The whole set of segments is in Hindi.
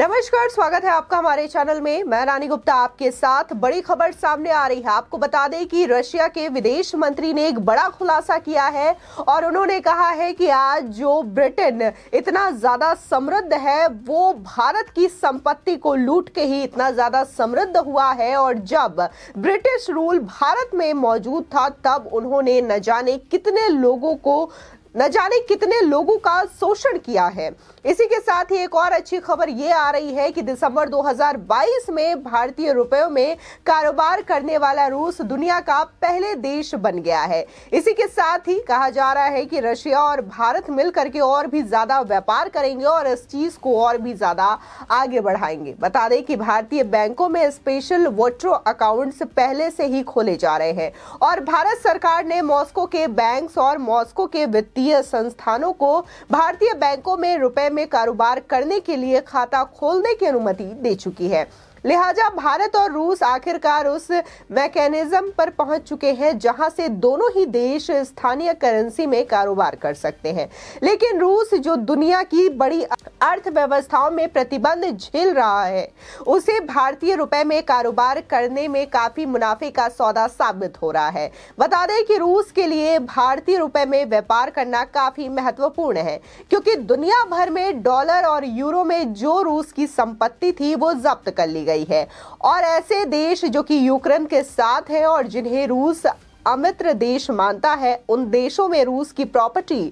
नमस्कार स्वागत है आपका हमारे चैनल में मैं रानी गुप्ता आपके साथ बड़ी खबर सामने आ रही है आपको बता दें कि रशिया के विदेश मंत्री ने एक बड़ा खुलासा किया है और उन्होंने कहा है कि आज जो ब्रिटेन इतना ज़्यादा समृद्ध है वो भारत की संपत्ति को लूट के ही इतना ज़्यादा समृद्ध हुआ है और जब ब्रिटिश रूल भारत में मौजूद था तब उन्होंने न जाने कितने लोगों को न जाने कितने लोगों का शोषण किया है इसी के साथ ही एक और अच्छी खबर ये आ रही है कि दिसंबर 2022 में भारतीय रुपयों में कारोबार करने वाला रूस दुनिया का पहले देश बन गया है इसी के साथ ही कहा जा रहा है कि रशिया और भारत मिलकर के और भी ज्यादा व्यापार करेंगे और इस चीज को और भी ज्यादा आगे बढ़ाएंगे बता दें कि भारतीय बैंकों में स्पेशल वोट्रो अकाउंट पहले से ही खोले जा रहे हैं और भारत सरकार ने मॉस्को के बैंक और मॉस्को के वित्तीय वित्तीय संस्थानों को भारतीय बैंकों में रुपए में कारोबार करने के लिए खाता खोलने की अनुमति दे चुकी है लिहाजा भारत और रूस आखिरकार उस मैकेनिज्म पर पहुंच चुके हैं जहां से दोनों ही देश स्थानीय करेंसी में कारोबार कर सकते हैं लेकिन रूस जो दुनिया की बड़ी अर्थव्यवस्थाओं में प्रतिबंध झेल रहा है उसे भारतीय रुपए में कारोबार करने में काफी मुनाफे का सौदा साबित हो रहा है बता दें कि रूस के लिए भारतीय रुपए में व्यापार करना काफी महत्वपूर्ण है क्योंकि दुनिया भर में डॉलर और यूरो में जो रूस की संपत्ति थी वो जब्त कर ली गई गई है और ऐसे देश जो कि यूक्रेन के साथ है और जिन्हें रूस अमित्र देश मानता है उन देशों में रूस की प्रॉपर्टी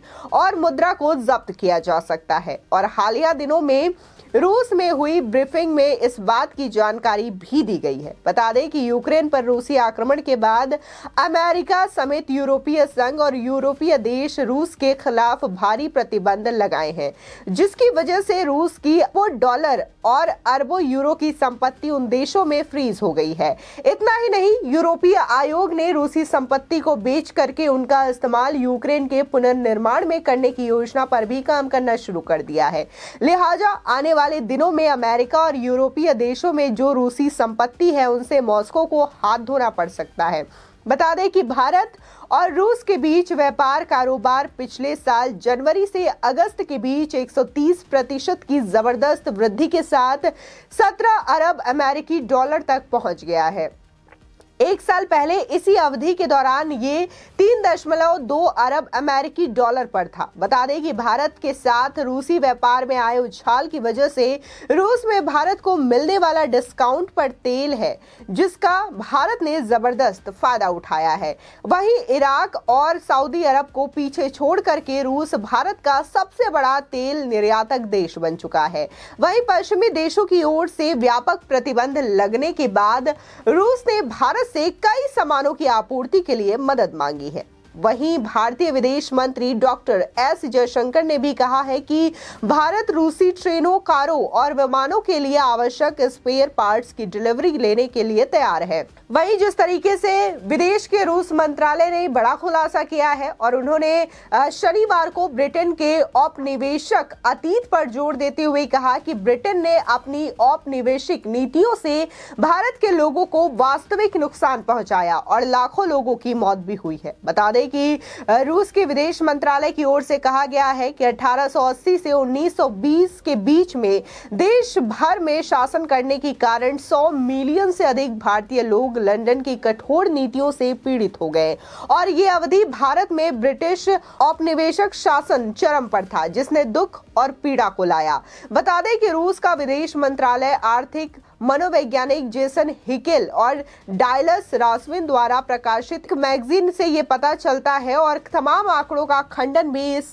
और मुद्रा को जब्त किया जा सकता है और हालिया दिनों में रूस में हुई ब्रीफिंग में इस बात की जानकारी भी दी गई है बता दें कि यूक्रेन पर रूसी आक्रमण के बाद अमेरिका समेत यूरोपीय संघ और यूरोपीय देश रूस के खिलाफ भारी प्रतिबंध लगाए हैं जिसकी वजह से रूस की वो डॉलर और अरबों यूरो की संपत्ति उन देशों में फ्रीज हो गई है इतना ही नहीं यूरोपीय आयोग ने रूसी संपत्ति को बेच करके उनका इस्तेमाल यूक्रेन के पुनर्निर्माण में करने की योजना पर भी काम करना शुरू कर दिया है लिहाजा आने वाले दिनों में अमेरिका और यूरोपीय देशों में जो रूसी संपत्ति है उनसे मॉस्को को हाथ धोना पड़ सकता है बता दें कि भारत और रूस के बीच व्यापार कारोबार पिछले साल जनवरी से अगस्त के बीच 130 प्रतिशत की जबरदस्त वृद्धि के साथ 17 अरब अमेरिकी डॉलर तक पहुंच गया है एक साल पहले इसी अवधि के दौरान ये तीन दशमलव दो अरब अमेरिकी डॉलर पर था बता दें कि भारत के साथ रूसी व्यापार में आए उछाल की वजह से रूस में भारत को मिलने वाला डिस्काउंट पर तेल है जिसका भारत ने जबरदस्त फायदा उठाया है वहीं इराक और सऊदी अरब को पीछे छोड़ करके रूस भारत का सबसे बड़ा तेल निर्यातक देश बन चुका है वही पश्चिमी देशों की ओर से व्यापक प्रतिबंध लगने के बाद रूस ने भारत से कई सामानों की आपूर्ति के लिए मदद मांगी है वहीं भारतीय विदेश मंत्री डॉक्टर एस जयशंकर ने भी कहा है कि भारत रूसी ट्रेनों कारों और विमानों के लिए आवश्यक स्पेयर पार्ट्स की डिलीवरी लेने के लिए तैयार है वहीं जिस तरीके से विदेश के रूस मंत्रालय ने बड़ा खुलासा किया है और उन्होंने शनिवार को ब्रिटेन के औपनिवेशक अतीत पर जोर देते हुए कहा कि ब्रिटेन ने अपनी औपनिवेशिक नीतियों से भारत के लोगों को वास्तविक नुकसान पहुंचाया और लाखों लोगों की मौत भी हुई है बता दें कि रूस के विदेश मंत्रालय की ओर से कहा गया है कि 1880 से 1920 के बीच में देश भर में शासन करने के कारण 100 मिलियन से अधिक भारतीय लोग लंदन की कठोर नीतियों से पीड़ित हो गए और ये अवधि भारत में ब्रिटिश औपनिवेशक शासन चरम पर था जिसने दुख और पीड़ा को लाया बता दें कि रूस का विदेश मंत्रालय आर्थिक मनोवैज्ञानिक जेसन हिकेल और डायलस रासविन द्वारा प्रकाशित मैगजीन से ये पता चलता है और तमाम आंकड़ों का खंडन भी इस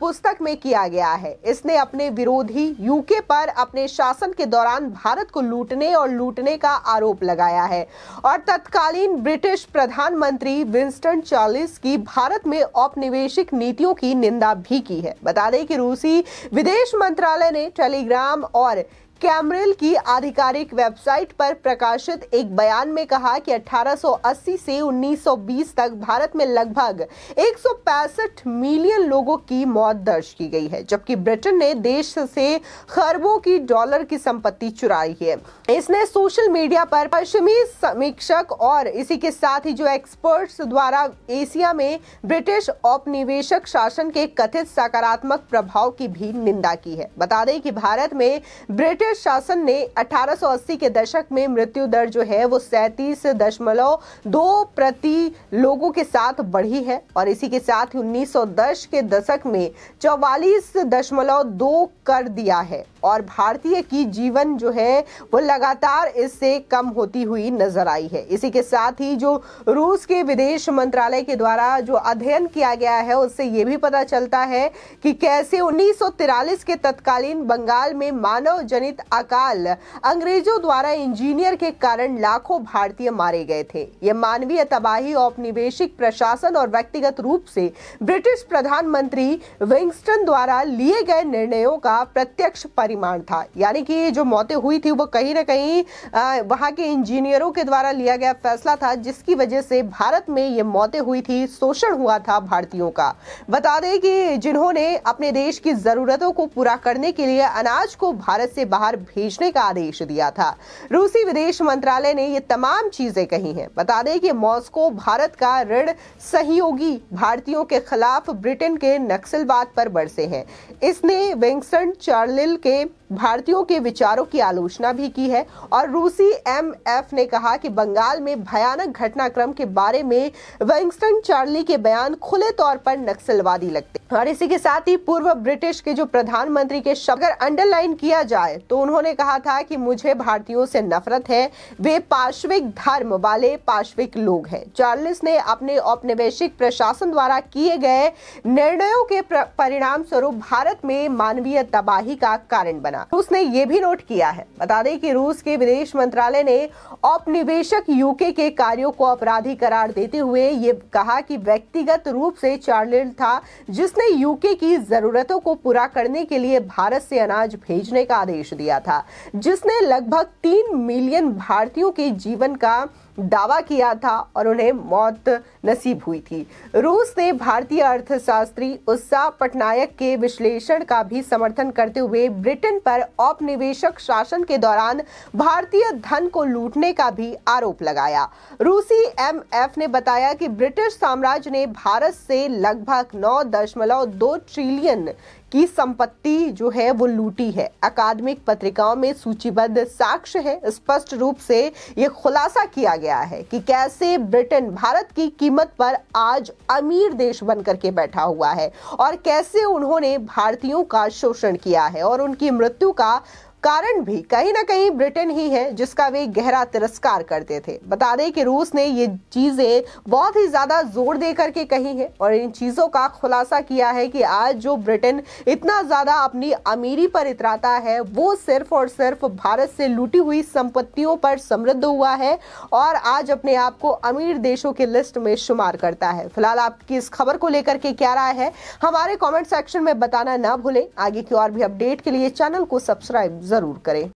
पुस्तक में किया गया है इसने अपने विरोधी यूके पर अपने शासन के दौरान भारत को लूटने और लूटने का आरोप लगाया है और तत्कालीन ब्रिटिश प्रधानमंत्री विंस्टन चार्लिस की भारत में औपनिवेशिक नीतियों की निंदा भी की है बता दें कि रूसी विदेश मंत्रालय ने टेलीग्राम और कैमरिल की आधिकारिक वेबसाइट पर प्रकाशित एक बयान में कहा कि 1880 से 1920 तक भारत में लगभग एक मिलियन लोगों की मौत दर्ज की गई है जबकि ब्रिटेन ने देश से खरबों की डॉलर की संपत्ति चुराई है इसने सोशल मीडिया पर पश्चिमी समीक्षक और इसी के साथ ही जो एक्सपर्ट्स द्वारा एशिया में ब्रिटिश औपनिवेशक शासन के कथित सकारात्मक प्रभाव की भी निंदा की है बता दें कि भारत में ब्रिटिश ब्रिटिश शासन ने 1880 के दशक में मृत्यु दर जो है वो सैंतीस दशमलव दो प्रति लोगों के साथ बढ़ी है और इसी के साथ ही 1910 के दशक में चौवालीस दशमलव दो कर दिया है और भारतीय की जीवन जो है वो लगातार इससे कम होती हुई नजर आई है इसी के साथ ही जो रूस के विदेश मंत्रालय के द्वारा जो अध्ययन किया गया है उससे ये भी पता चलता है कि कैसे उन्नीस के तत्कालीन बंगाल में मानव जनित अकाल अंग्रेजों द्वारा इंजीनियर के कारण लाखों भारतीय मारे गए थे ये मानवीय तबाही औपनिवेशिक प्रशासन और व्यक्तिगत रूप से ब्रिटिश प्रधानमंत्री विंगस्टन द्वारा लिए गए निर्णयों का प्रत्यक्ष परि रिमांड था यानी कि जो मौतें हुई थी वो कहीं ना कहीं वहां के इंजीनियरों के द्वारा लिया गया फैसला था जिसकी वजह से भारत में ये मौतें हुई थी शोषण हुआ था भारतीयों का बता दें कि जिन्होंने अपने देश की जरूरतों को पूरा करने के लिए अनाज को भारत से बाहर भेजने का आदेश दिया था रूसी विदेश मंत्रालय ने ये तमाम चीजें कही हैं बता दें कि मॉस्को भारत का ऋण सहयोगी भारतीयों के खिलाफ ब्रिटेन के नक्सलवाद पर बरसे हैं इसने विंगसन चार्लिल के você भारतीयों के विचारों की आलोचना भी की है और रूसी एमएफ ने कहा कि बंगाल में भयानक घटनाक्रम के बारे में वेंगस्टन चार्ली के बयान खुले तौर पर नक्सलवादी लगते और इसी के साथ ही पूर्व ब्रिटिश के जो प्रधानमंत्री के शब्द अगर अंडरलाइन किया जाए तो उन्होंने कहा था कि मुझे भारतीयों से नफरत है वे पार्श्विक धर्म वाले पार्श्विक लोग हैं चार्लिस ने अपने औपनिवेशिक प्रशासन द्वारा किए गए निर्णयों के परिणाम स्वरूप भारत में मानवीय तबाही का कारण बना करना रूस ने यह भी नोट किया है बता दें कि रूस के विदेश मंत्रालय ने औपनिवेशक यूके के कार्यों को अपराधी करार देते हुए ये कहा कि व्यक्तिगत रूप से चार्लिन था जिसने यूके की जरूरतों को पूरा करने के लिए भारत से अनाज भेजने का आदेश दिया था जिसने लगभग तीन मिलियन भारतीयों के जीवन का दावा किया था और उन्हें मौत नसीब हुई थी रूस ने भारतीय अर्थशास्त्री उत्साह पटनायक के विश्लेषण का भी समर्थन करते हुए ब्रिटेन पर पर औपनिवेशक शासन के दौरान भारतीय धन को लूटने का भी आरोप लगाया रूसी एमएफ ने बताया कि ब्रिटिश साम्राज्य ने भारत से लगभग नौ दशमलव दो ट्रिलियन की संपत्ति जो है वो लूटी है अकादमिक पत्रिकाओं में सूचीबद्ध साक्ष्य है स्पष्ट रूप से ये खुलासा किया गया है कि कैसे ब्रिटेन भारत की कीमत पर आज अमीर देश बनकर के बैठा हुआ है और कैसे उन्होंने भारतीयों का शोषण किया है और उनकी मृत्यु का कारण भी कहीं ना कहीं ब्रिटेन ही है जिसका वे गहरा तिरस्कार करते थे बता दें कि रूस ने ये चीजें बहुत ही ज्यादा जोर दे करके कही है और इन चीजों का खुलासा किया है कि आज जो ब्रिटेन इतना ज्यादा अपनी अमीरी पर इतराता है वो सिर्फ और सिर्फ भारत से लूटी हुई संपत्तियों पर समृद्ध हुआ है और आज अपने आप को अमीर देशों की लिस्ट में शुमार करता है फिलहाल आपकी इस खबर को लेकर के क्या राय है हमारे कॉमेंट सेक्शन में बताना ना भूलें आगे की और भी अपडेट के लिए चैनल को सब्सक्राइब ज़रूर करें